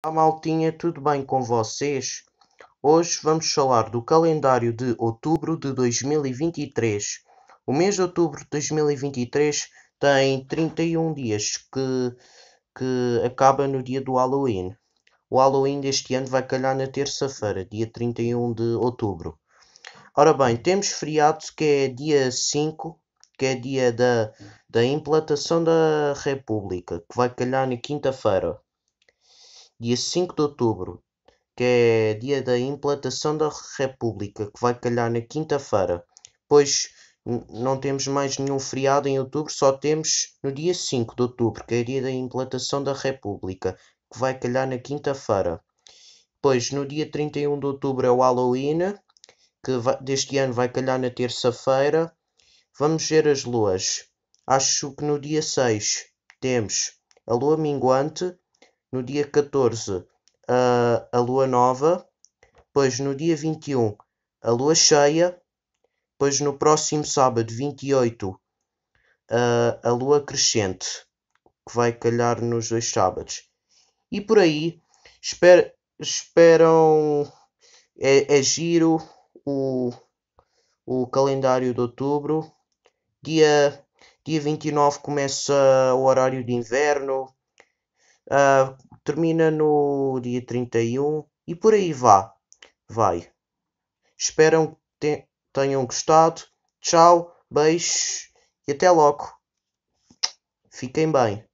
Olá ah, maltinha, tudo bem com vocês? Hoje vamos falar do calendário de outubro de 2023. O mês de outubro de 2023 tem 31 dias que, que acaba no dia do Halloween. O Halloween deste ano vai calhar na terça-feira, dia 31 de outubro. Ora bem, temos feriado que é dia 5, que é dia da, da implantação da República, que vai calhar na quinta-feira dia 5 de outubro, que é dia da implantação da República, que vai calhar na quinta-feira, pois não temos mais nenhum feriado em outubro, só temos no dia 5 de outubro, que é dia da implantação da República, que vai calhar na quinta-feira. Pois no dia 31 de outubro é o Halloween, que vai, deste ano vai calhar na terça-feira. Vamos ver as luas. Acho que no dia 6 temos a lua minguante, no dia 14 a, a lua nova, depois no dia 21 a lua cheia, depois no próximo sábado 28 a, a lua crescente, que vai calhar nos dois sábados. E por aí esper, esperam. É, é giro o, o calendário de outubro. Dia, dia 29 começa o horário de inverno, Uh, termina no dia 31 e por aí vá. Vai. Espero que tenham gostado. Tchau, beijos e até logo. Fiquem bem.